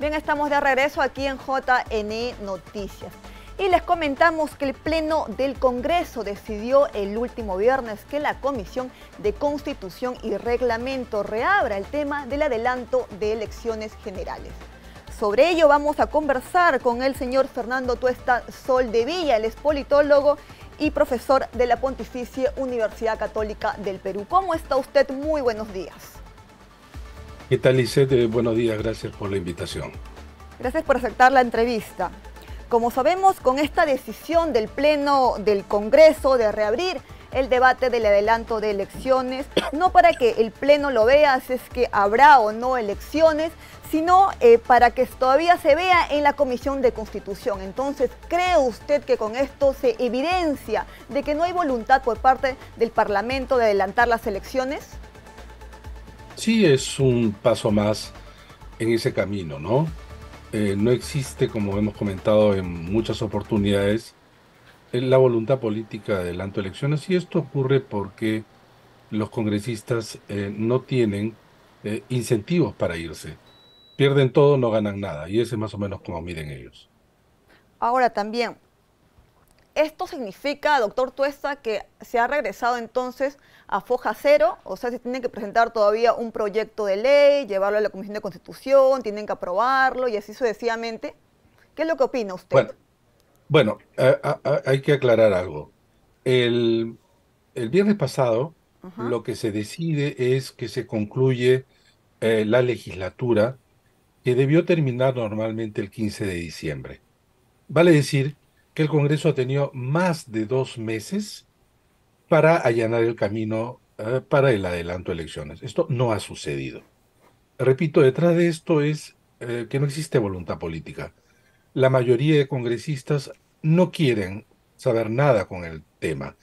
Bien, estamos de regreso aquí en JNE Noticias. Y les comentamos que el Pleno del Congreso decidió el último viernes que la Comisión de Constitución y Reglamento reabra el tema del adelanto de elecciones generales. Sobre ello vamos a conversar con el señor Fernando Tuesta Sol de Villa, el es politólogo y profesor de la Pontificia Universidad Católica del Perú. ¿Cómo está usted? Muy buenos días. ¿Qué tal, Lisette? Eh, buenos días, gracias por la invitación. Gracias por aceptar la entrevista. Como sabemos, con esta decisión del Pleno del Congreso de reabrir el debate del adelanto de elecciones, no para que el Pleno lo vea si es que habrá o no elecciones, sino eh, para que todavía se vea en la Comisión de Constitución. Entonces, ¿cree usted que con esto se evidencia de que no hay voluntad por parte del Parlamento de adelantar las elecciones? sí es un paso más en ese camino, ¿no? Eh, no existe, como hemos comentado en muchas oportunidades, eh, la voluntad política de adelanto elecciones y esto ocurre porque los congresistas eh, no tienen incentivos para irse. Pierden todo, no ganan nada y ese es más o menos como miden ellos. Ahora también, esto significa, doctor Tuesta, que se ha regresado entonces a foja cero, o sea, se tiene que presentar todavía un proyecto de ley, llevarlo a la Comisión de Constitución, tienen que aprobarlo y así sucesivamente. ¿Qué es lo que opina usted? Bueno, hay que aclarar algo. El, viernes pasado lo que se decide es que se concluye eh, la legislatura que debió terminar normalmente el 15 de diciembre. Vale decir el Congreso ha tenido más de dos meses para allanar el camino eh, para el adelanto de elecciones. Esto no ha sucedido. Repito, detrás de esto es eh, que no existe voluntad política. La mayoría de congresistas no quieren saber nada con el tema.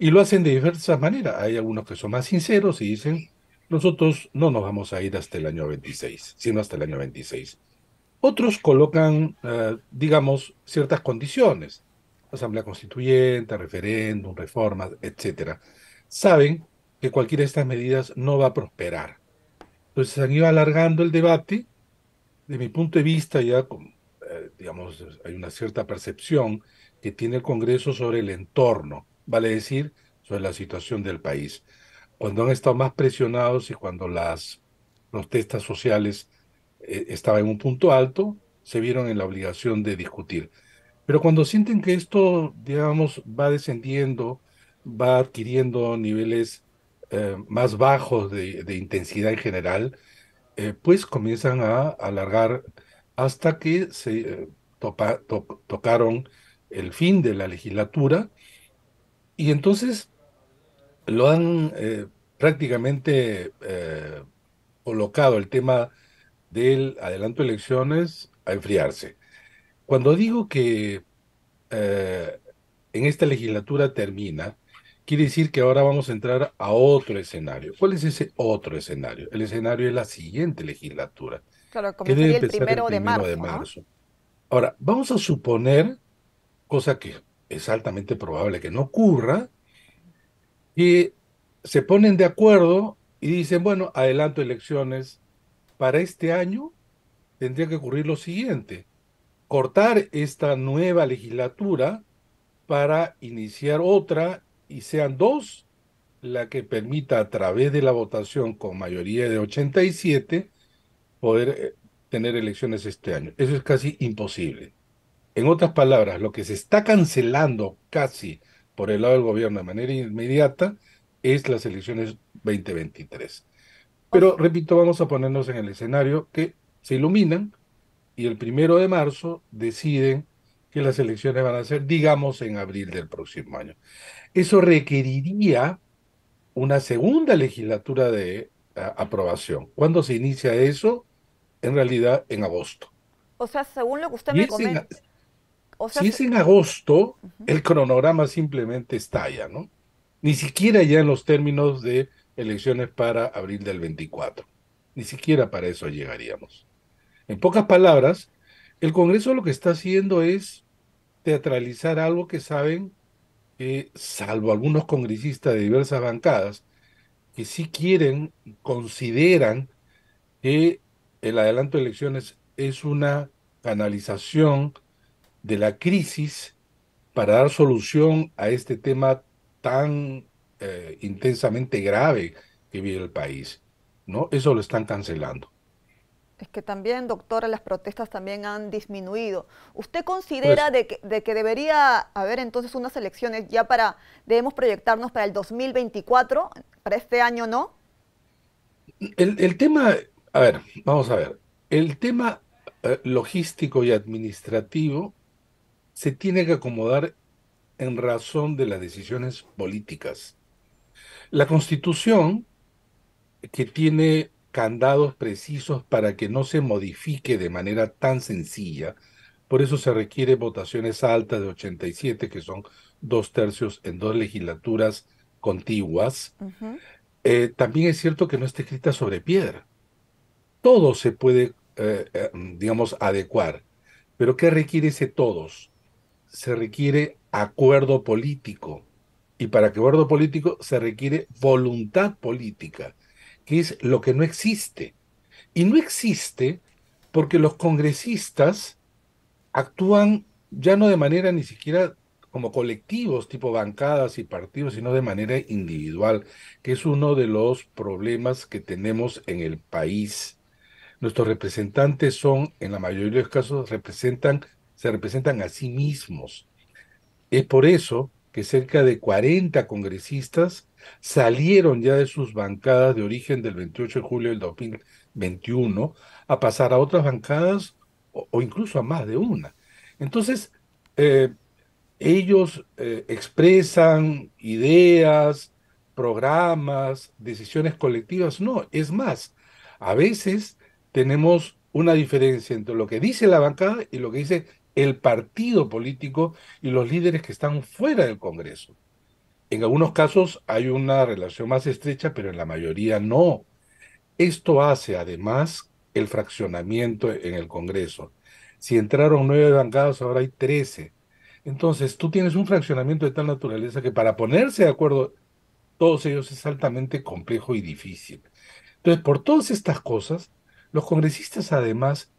Y lo hacen de diversas maneras. Hay algunos que son más sinceros y dicen, nosotros no nos vamos a ir hasta el año 26, sino hasta el año 26. Otros colocan, eh, digamos, ciertas condiciones, asamblea constituyente, referéndum, reformas, etc. Saben que cualquiera de estas medidas no va a prosperar. Entonces han ido alargando el debate. De mi punto de vista, ya eh, digamos, hay una cierta percepción que tiene el Congreso sobre el entorno, vale decir, sobre la situación del país. Cuando han estado más presionados y cuando las protestas sociales e, estaba en un punto alto, se vieron en la obligación de discutir. Pero cuando sienten que esto, digamos, va descendiendo, va adquiriendo niveles eh, más bajos de, intensidad en general, eh, pues comienzan a alargar hasta que se eh, tocaron el fin de la legislatura y entonces lo han prácticamente colocado el tema del adelanto de elecciones a enfriarse. Cuando digo que eh, en esta legislatura termina, quiere decir que ahora vamos a entrar a otro escenario. ¿Cuál es ese otro escenario? El escenario es la siguiente legislatura. Claro, que debe el primero, de, marzo, Ahora, vamos a suponer, cosa que es altamente probable que no ocurra, y se ponen de acuerdo y dicen, bueno, adelanto elecciones para este año tendría que ocurrir lo siguiente, cortar esta nueva legislatura para iniciar otra y sean dos la que permita a través de la votación con mayoría de 87 poder eh, tener elecciones este año. Eso es casi imposible. En otras palabras, lo que se está cancelando casi por el lado del gobierno de manera inmediata es las elecciones 2023. Pero repito, vamos a ponernos en el escenario que se iluminan y el primero de marzo deciden que las elecciones van a ser, digamos, en abril del próximo año. Eso requeriría una segunda legislatura de aprobación. ¿Cuándo se inicia eso? En realidad, en agosto. O sea, según lo que usted me comenta. si es en agosto, el cronograma simplemente estalla, ¿no? Ni siquiera ya en los términos de elecciones para abril del 24. Ni siquiera para eso llegaríamos. En pocas palabras, el Congreso lo que está haciendo es teatralizar algo que saben, eh, salvo algunos congresistas de diversas bancadas, que sí quieren, consideran que el adelanto de elecciones es una canalización de la crisis para dar solución a este tema tan eh, intensamente grave que vive el país. ¿no? Eso lo están cancelando. Es que también, doctora, las protestas también han disminuido. ¿Usted considera pues de, que, de, que, debería haber entonces unas elecciones ya para, debemos proyectarnos para el 2024, para este año no? El, el tema, a ver, vamos a ver, el tema eh, logístico y administrativo se tiene que acomodar en razón de las decisiones políticas. La Constitución, que tiene candados precisos para que no se modifique de manera tan sencilla, por eso se requiere votaciones altas de 87, que son dos tercios en dos legislaturas contiguas. Eh, también es cierto que no está escrita sobre piedra. Todo se puede, eh, eh, digamos, adecuar. Pero ¿qué requiere ese todos? Se requiere acuerdo político. Y para que guardo político se requiere voluntad política, que es lo que no existe. Y no existe porque los congresistas actúan ya no de manera ni siquiera como colectivos, tipo bancadas y partidos, sino de manera individual, que es uno de los problemas que tenemos en el país. Nuestros representantes son, en la mayoría de los casos, representan, se representan a sí mismos. Es por eso cerca de 40 congresistas salieron ya de sus bancadas de origen del 28 de julio del 2021 a pasar a otras bancadas o, incluso a más de una. Entonces, eh, ellos eh, expresan ideas, programas, decisiones colectivas. No, es más, a veces tenemos una diferencia entre lo que dice la bancada y lo que dice el partido político y los líderes que están fuera del Congreso. En algunos casos hay una relación más estrecha, pero en la mayoría no. Esto hace además el fraccionamiento en el Congreso. Si entraron nueve bancados, ahora hay trece. Entonces, tú tienes un fraccionamiento de tal naturaleza que para ponerse de acuerdo todos ellos es altamente complejo y difícil. Entonces, por todas estas cosas, los congresistas además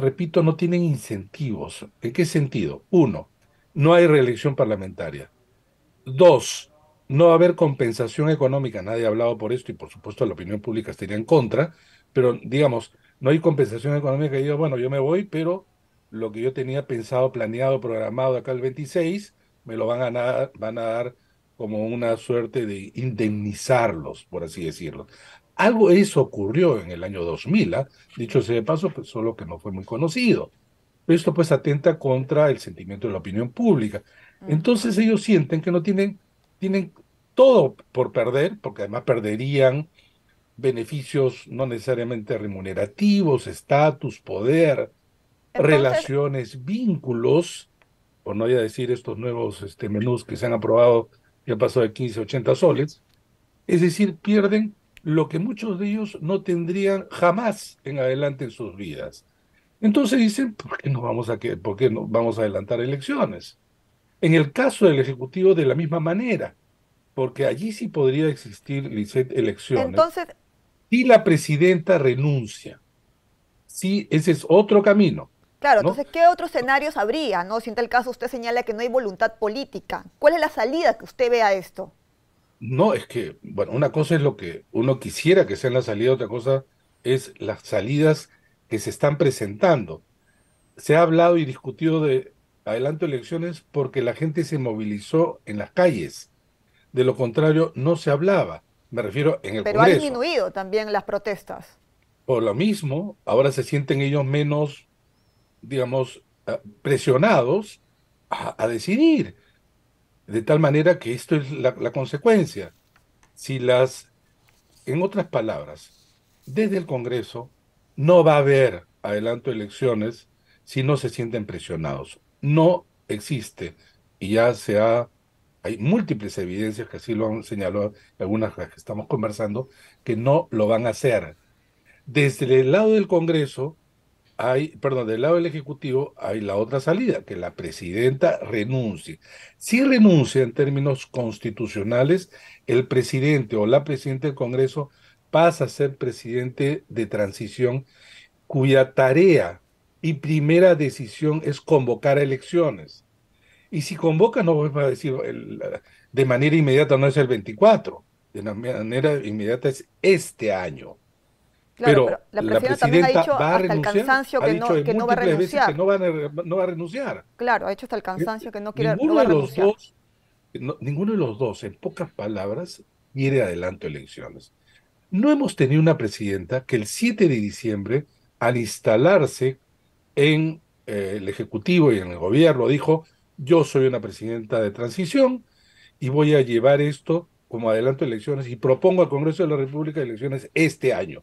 repito, no tienen incentivos. ¿En qué sentido? Uno, no hay reelección parlamentaria. Dos, no va a haber compensación económica. Nadie ha hablado por esto y por supuesto la opinión pública estaría en contra, pero digamos, no hay compensación económica. Y yo, bueno, yo me voy, pero lo que yo tenía pensado, planeado, programado acá el 26, me lo van a, van a dar como una suerte de indemnizarlos, por así decirlo. Algo eso ocurrió en el año 2000, ¿ah? dicho sea de paso, pues, solo que no fue muy conocido. esto pues atenta contra el sentimiento de la opinión pública. Entonces ellos sienten que no tienen, tienen todo por perder, porque además perderían beneficios no necesariamente remunerativos, estatus, poder, relaciones, vínculos, por no a decir estos nuevos este, menús que se han aprobado, ya pasó de 15 a 80 soles, es decir, pierden lo que muchos de ellos no tendrían jamás en adelante en sus vidas. Entonces dicen, ¿por qué no vamos a, ¿Por qué vamos a adelantar elecciones? En el caso del Ejecutivo, de la misma manera, porque allí sí podría existir, elecciones. Entonces... Si la presidenta renuncia, si ese es otro camino. Claro, entonces, ¿qué otros escenarios habría? ¿no? Si en tal caso usted señala que no hay voluntad política, ¿cuál es la salida que usted ve a esto? No, es que, bueno, una cosa es lo que uno quisiera que sean la salida, otra cosa es las salidas que se están presentando. Se ha hablado y discutido de adelanto de elecciones porque la gente se movilizó en las calles. De lo contrario, no se hablaba. Me refiero en el Pero han ha disminuido también las protestas. Por lo mismo, ahora se sienten ellos menos, digamos, eh, presionados a decidir de tal manera que esto es la, consecuencia. Si las, en otras palabras, desde el Congreso no va a haber adelanto de elecciones si no se sienten presionados. No existe. Y ya se ha, hay múltiples evidencias que así lo han señalado, algunas que estamos conversando, que no lo van a hacer. Desde el lado del Congreso, hay, perdón, del lado del Ejecutivo hay la otra salida, que la presidenta renuncie. Si renuncia en términos constitucionales, el presidente o la presidenta del Congreso pasa a ser presidente de transición cuya tarea y primera decisión es convocar elecciones. Y si convoca, no va a decir de manera inmediata, no es el 24, de manera inmediata es este año pero, la presidenta, también ha dicho hasta el cansancio que, no, va a renunciar. Claro, ha dicho hasta el cansancio que no quiere renunciar. ninguno de los dos, en pocas palabras, quiere adelanto elecciones. No hemos tenido una presidenta que el 7 de diciembre, al instalarse en eh, el Ejecutivo y en el gobierno, dijo, yo soy una presidenta de transición y voy a llevar esto como adelanto elecciones y propongo al Congreso de la República elecciones este año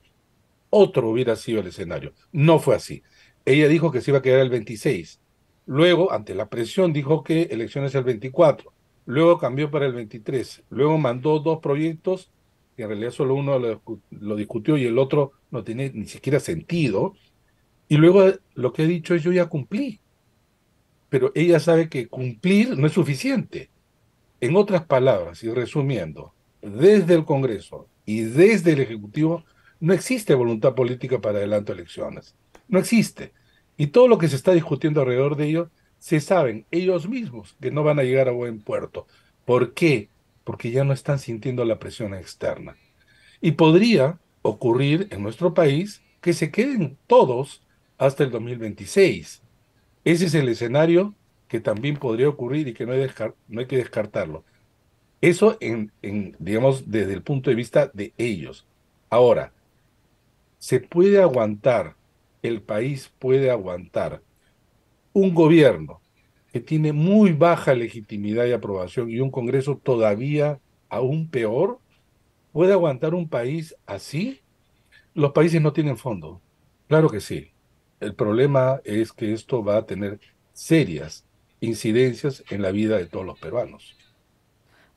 otro hubiera sido el escenario. No fue así. Ella dijo que se iba a quedar el 26. Luego, ante la presión, dijo que elecciones el 24. Luego cambió para el 23. Luego mandó dos proyectos, en realidad solo uno lo, discutió y el otro no tiene ni siquiera sentido. Y luego lo que he dicho es yo ya cumplí. Pero ella sabe que cumplir no es suficiente. En otras palabras, y resumiendo, desde el Congreso y desde el Ejecutivo no existe voluntad política para adelanto elecciones. No existe. Y todo lo que se está discutiendo alrededor de ello, se saben ellos mismos que no van a llegar a buen puerto. ¿Por qué? Porque ya no están sintiendo la presión externa. Y podría ocurrir en nuestro país que se queden todos hasta el 2026. Ese es el escenario que también podría ocurrir y que no hay, que descartarlo. Eso, digamos, desde el punto de vista de ellos. Ahora, se puede aguantar, el país puede aguantar un gobierno que tiene muy baja legitimidad y aprobación y un Congreso todavía aún peor, ¿puede aguantar un país así? Los países no tienen fondo. Claro que sí. El problema es que esto va a tener serias incidencias en la vida de todos los peruanos.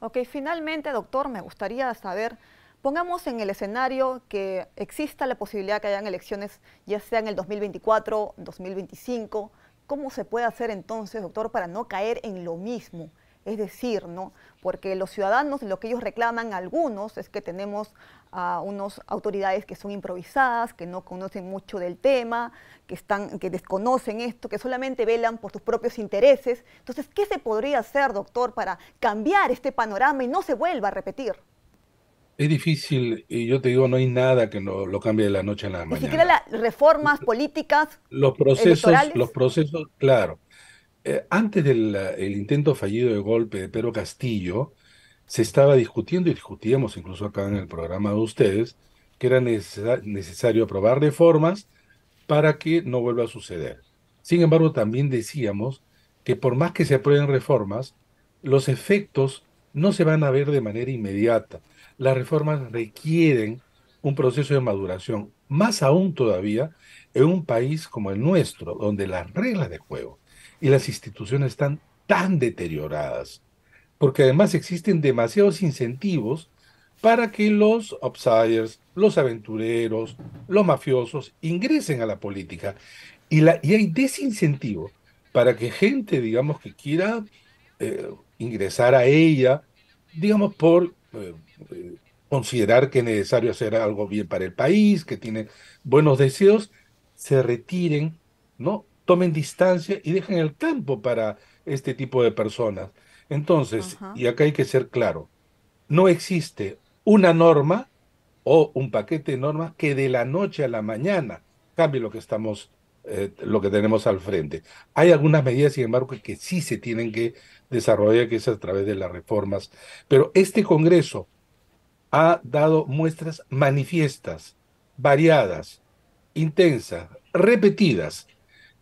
Ok, finalmente, doctor, me gustaría saber Pongamos en el escenario que exista la posibilidad que hayan elecciones ya sea en el 2024, 2025. ¿Cómo se puede hacer entonces, doctor, para no caer en lo mismo? Es decir, ¿no? Porque los ciudadanos, lo que ellos reclaman algunos es que tenemos a unas autoridades que son improvisadas, que no conocen mucho del tema, que, que desconocen esto, que solamente velan por sus propios intereses. Entonces, ¿qué se podría hacer, doctor, para cambiar este panorama y no se vuelva a repetir? Es difícil, y yo te digo, no hay nada que lo, lo cambie de la noche a la mañana. Ni siquiera las reformas políticas. Los procesos, los procesos, claro. Eh, antes del intento fallido de golpe de Pedro Castillo, se estaba discutiendo y discutíamos incluso acá en el programa de ustedes que era necesario aprobar reformas para que no vuelva a suceder. Sin embargo, también decíamos que por más que se aprueben reformas, los efectos no se van a ver de manera inmediata las reformas requieren un proceso de maduración, más aún todavía en un país como el nuestro, donde las reglas de juego y las instituciones están tan deterioradas, porque además existen demasiados incentivos para que los outsiders, los aventureros, los mafiosos ingresen a la política. Y, hay desincentivo para que gente, digamos, que quiera eh, ingresar a ella, digamos, por eh, considerar que es necesario hacer algo bien para el país, que tiene buenos deseos, se retiren, ¿no? Tomen distancia y dejen el campo para este tipo de personas. Entonces, y acá hay que ser claro, no existe una norma o un paquete de normas que de la noche a la mañana cambie lo que estamos eh, lo que tenemos al frente. Hay algunas medidas, sin embargo, que sí se tienen que desarrollar, que es a través de las reformas. Pero este Congreso, ha dado muestras manifiestas, variadas, intensas, repetidas,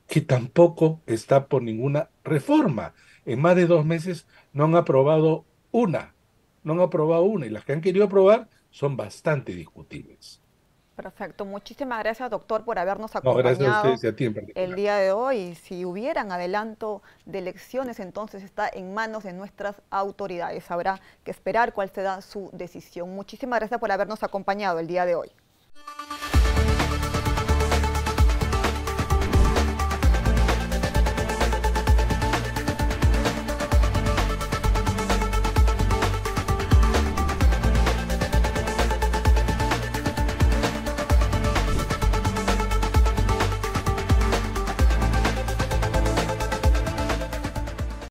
que tampoco está por ninguna reforma. En más de dos meses no han aprobado una, no han aprobado una, y las que han querido aprobar son bastante discutibles. Perfecto. Muchísimas gracias, doctor, por habernos acompañado el día de hoy. Si hubieran adelanto de elecciones, entonces está en manos de nuestras autoridades. Habrá que esperar cuál será su decisión. Muchísimas gracias por habernos acompañado el día de hoy.